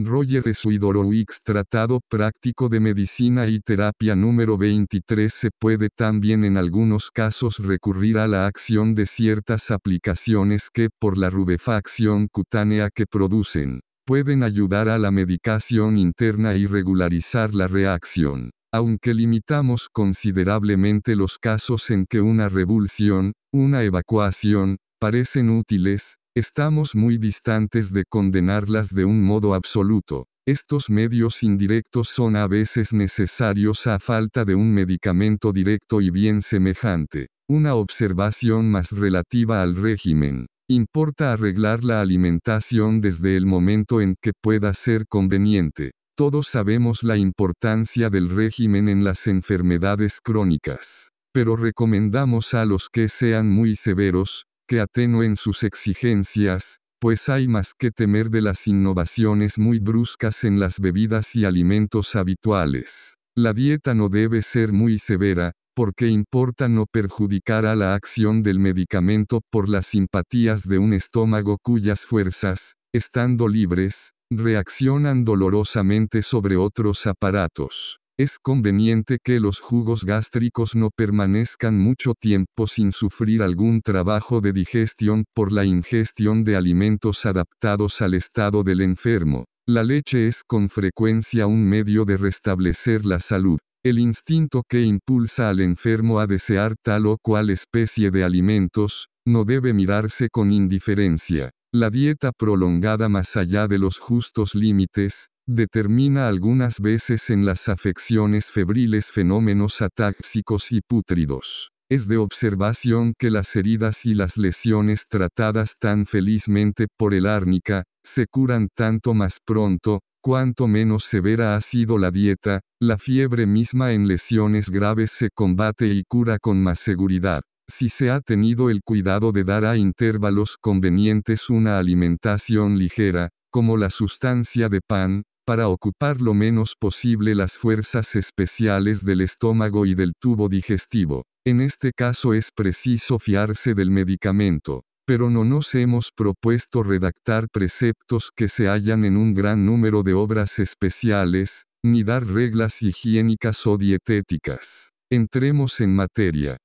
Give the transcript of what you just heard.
Roger X, Tratado Práctico de Medicina y Terapia número 23 se puede también en algunos casos recurrir a la acción de ciertas aplicaciones que, por la rubefacción cutánea que producen, pueden ayudar a la medicación interna y regularizar la reacción. Aunque limitamos considerablemente los casos en que una revulsión, una evacuación, parecen útiles, Estamos muy distantes de condenarlas de un modo absoluto. Estos medios indirectos son a veces necesarios a falta de un medicamento directo y bien semejante. Una observación más relativa al régimen. Importa arreglar la alimentación desde el momento en que pueda ser conveniente. Todos sabemos la importancia del régimen en las enfermedades crónicas. Pero recomendamos a los que sean muy severos, que atenúen sus exigencias, pues hay más que temer de las innovaciones muy bruscas en las bebidas y alimentos habituales. La dieta no debe ser muy severa, porque importa no perjudicar a la acción del medicamento por las simpatías de un estómago cuyas fuerzas, estando libres, reaccionan dolorosamente sobre otros aparatos. Es conveniente que los jugos gástricos no permanezcan mucho tiempo sin sufrir algún trabajo de digestión por la ingestión de alimentos adaptados al estado del enfermo. La leche es con frecuencia un medio de restablecer la salud. El instinto que impulsa al enfermo a desear tal o cual especie de alimentos, no debe mirarse con indiferencia. La dieta prolongada más allá de los justos límites, Determina algunas veces en las afecciones febriles fenómenos atáxicos y pútridos. Es de observación que las heridas y las lesiones tratadas tan felizmente por el árnica, se curan tanto más pronto, cuanto menos severa ha sido la dieta, la fiebre misma en lesiones graves se combate y cura con más seguridad. Si se ha tenido el cuidado de dar a intervalos convenientes una alimentación ligera, como la sustancia de pan, para ocupar lo menos posible las fuerzas especiales del estómago y del tubo digestivo. En este caso es preciso fiarse del medicamento. Pero no nos hemos propuesto redactar preceptos que se hallan en un gran número de obras especiales, ni dar reglas higiénicas o dietéticas. Entremos en materia.